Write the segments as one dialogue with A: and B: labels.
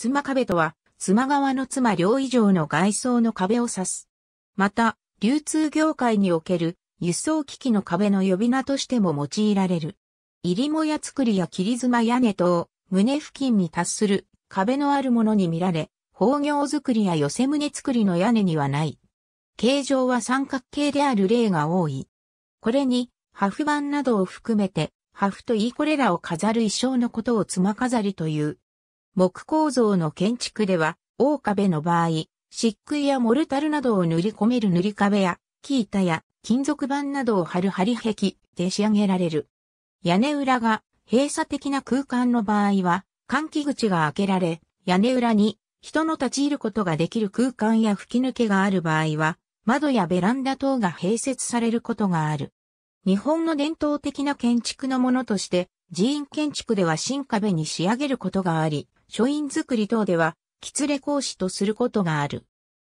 A: 妻壁とは、妻側の妻両以上の外装の壁を指す。また、流通業界における輸送機器の壁の呼び名としても用いられる。入りもや作りや切妻屋根等、胸付近に達する壁のあるものに見られ、方業作りや寄せ胸作りの屋根にはない。形状は三角形である例が多い。これに、ハフ板などを含めて、ハフといいこれらを飾る衣装のことを妻飾りという。木構造の建築では、大壁の場合、漆喰やモルタルなどを塗り込める塗り壁や、木板や金属板などを貼る張壁で仕上げられる。屋根裏が閉鎖的な空間の場合は、換気口が開けられ、屋根裏に人の立ち入ることができる空間や吹き抜けがある場合は、窓やベランダ等が併設されることがある。日本の伝統的な建築のものとして、寺院建築では新壁に仕上げることがあり、書院作り等では、つれ講師とすることがある。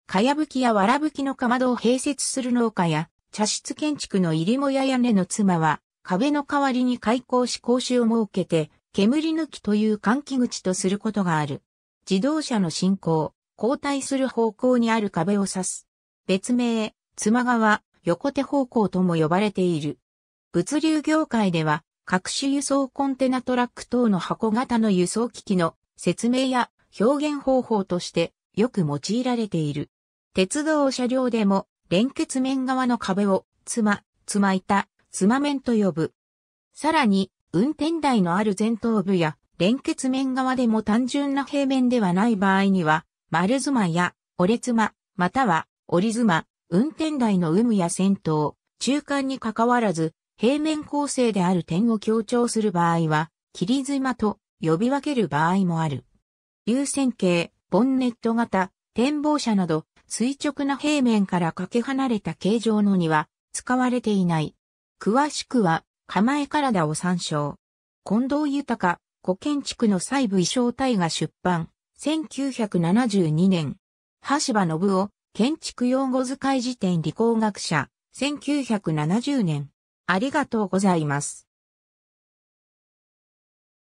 A: かやぶきやわらぶきのかまどを併設する農家や、茶室建築の入りもや屋根の妻は、壁の代わりに開口し講師を設けて、煙抜きという換気口とすることがある。自動車の進行、交代する方向にある壁を指す。別名、妻側、横手方向とも呼ばれている。物流業界では、各種輸送コンテナトラック等の箱型の輸送機器の説明や表現方法としてよく用いられている。鉄道車両でも連結面側の壁を、つま、つま板、つま面と呼ぶ。さらに、運転台のある前頭部や連結面側でも単純な平面ではない場合には、丸妻や折れ妻、または折り妻、運転台の有無や先頭、中間に関わらず、平面構成である点を強調する場合は、切り妻と呼び分ける場合もある。流線形、ボンネット型、展望車など、垂直な平面からかけ離れた形状のには使われていない。詳しくは、構え体を参照。近藤豊、古建築の細部衣装体が出版、1972年。橋場信夫、建築用語使い辞典理工学者、1970年。ありがとうございます。